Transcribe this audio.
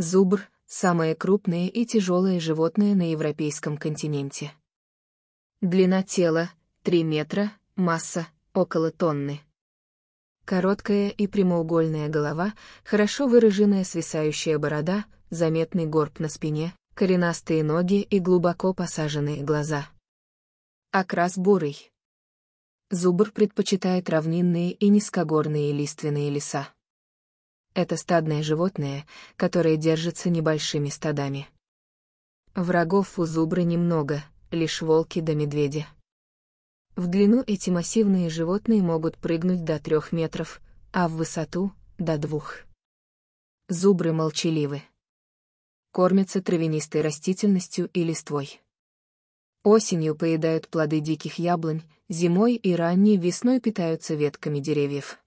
Зубр – самое крупное и тяжелое животное на европейском континенте. Длина тела – 3 метра, масса – около тонны. Короткая и прямоугольная голова, хорошо выраженная свисающая борода, заметный горб на спине, коренастые ноги и глубоко посаженные глаза. Окрас бурый. Зубр предпочитает равнинные и низкогорные лиственные леса. Это стадное животное, которое держится небольшими стадами. Врагов у зубры немного, лишь волки да медведи. В длину эти массивные животные могут прыгнуть до трех метров, а в высоту — до двух. Зубры молчаливы. Кормятся травянистой растительностью и листвой. Осенью поедают плоды диких яблонь, зимой и ранней весной питаются ветками деревьев.